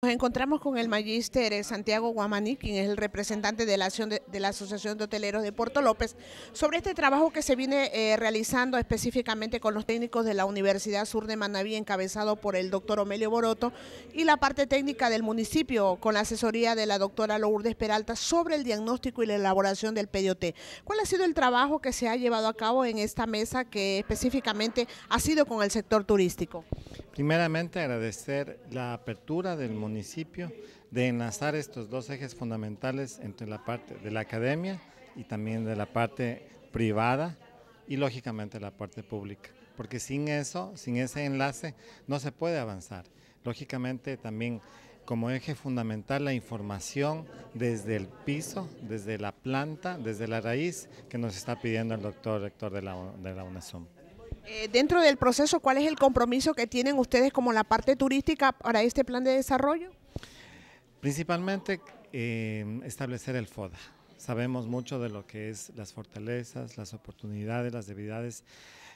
Nos encontramos con el magíster eh, Santiago Guamaní, quien es el representante de la, Asociación de Hoteleros de Puerto López, sobre este trabajo que se viene eh, realizando específicamente con los técnicos de la Universidad Sur de Manaví, encabezado por el doctor Omelio Boroto, y la parte técnica del municipio, con la asesoría de la doctora Lourdes Peralta, sobre el diagnóstico y la elaboración del PDOT. ¿Cuál ha sido el trabajo que se ha llevado a cabo en esta mesa que específicamente ha sido con el sector turístico? Primeramente agradecer la apertura del municipio de enlazar estos dos ejes fundamentales entre la parte de la academia y también de la parte privada y lógicamente la parte pública, porque sin eso, sin ese enlace, no se puede avanzar. Lógicamente también como eje fundamental la información desde el piso, desde la planta, desde la raíz que nos está pidiendo el doctor rector de la, de eh, dentro del proceso, ¿cuál es el compromiso que tienen ustedes como la parte turística para este plan de desarrollo? Principalmente em, establecer el FODA. Sabemos mucho de lo que es las fortalezas, las oportunidades, las debilidades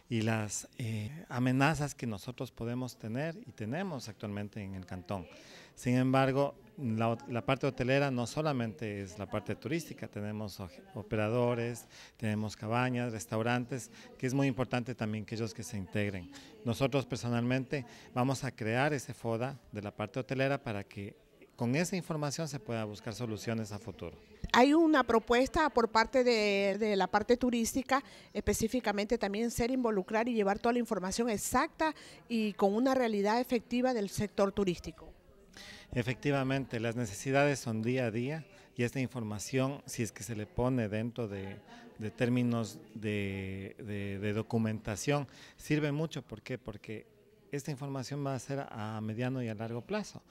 y las eh, amenazas que nosotros podemos tener y tenemos actualmente en el cantón. Sin embargo, la, parte hotelera no solamente es la parte turística, tenemos operadores, tenemos cabañas, restaurantes, que es muy importante también que ellos que se integren. Nosotros personalmente vamos a crear ese FODA de la parte hotelera para que con esa información se pueda buscar soluciones a futuro. Hay una propuesta por parte de, de, la parte turística, específicamente también ser involucrar y llevar toda la información exacta y con una realidad efectiva del sector turístico. Efectivamente, las necesidades son día a día y esta información, si es que se le pone dentro de, términos de, de, documentación, sirve mucho. ¿Por qué? Porque esta información va a ser a mediano y a largo plazo.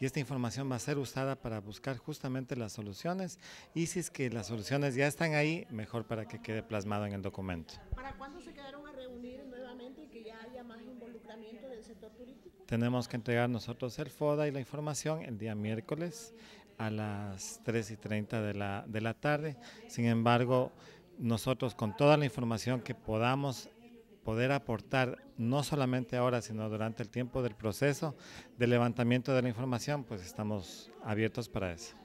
Y esta información va a ser usada para buscar justamente las soluciones y si es que las soluciones ya están ahí, mejor para que quede plasmado en el documento. ¿Para cuándo se quedaron a reunir nuevamente y que ya haya más involucramiento del sector turístico? Tenemos que entregar nosotros el FODA y la información el día miércoles a las 3 y 30 de la, de la tarde. Sin embargo, nosotros con toda la información que podamos poder aportar, no solamente ahora, sino durante el tiempo del proceso de levantamiento de la información, pues estamos abiertos para eso.